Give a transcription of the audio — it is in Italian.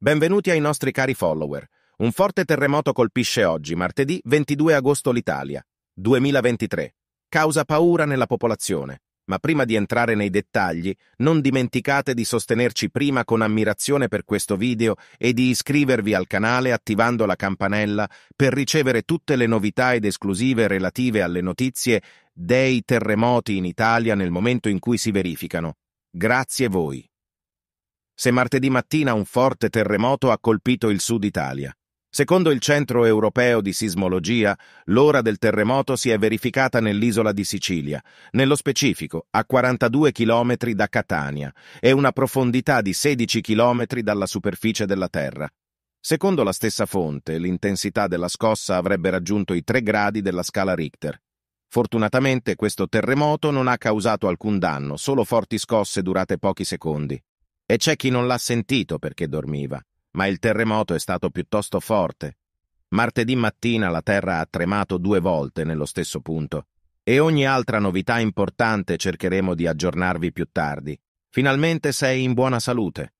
Benvenuti ai nostri cari follower. Un forte terremoto colpisce oggi, martedì 22 agosto, l'Italia, 2023. Causa paura nella popolazione. Ma prima di entrare nei dettagli, non dimenticate di sostenerci prima con ammirazione per questo video e di iscrivervi al canale attivando la campanella per ricevere tutte le novità ed esclusive relative alle notizie dei terremoti in Italia nel momento in cui si verificano. Grazie voi se martedì mattina un forte terremoto ha colpito il sud Italia. Secondo il Centro Europeo di Sismologia, l'ora del terremoto si è verificata nell'isola di Sicilia, nello specifico a 42 km da Catania e una profondità di 16 km dalla superficie della Terra. Secondo la stessa fonte, l'intensità della scossa avrebbe raggiunto i 3 gradi della scala Richter. Fortunatamente questo terremoto non ha causato alcun danno, solo forti scosse durate pochi secondi. E c'è chi non l'ha sentito perché dormiva, ma il terremoto è stato piuttosto forte. Martedì mattina la terra ha tremato due volte nello stesso punto e ogni altra novità importante cercheremo di aggiornarvi più tardi. Finalmente sei in buona salute.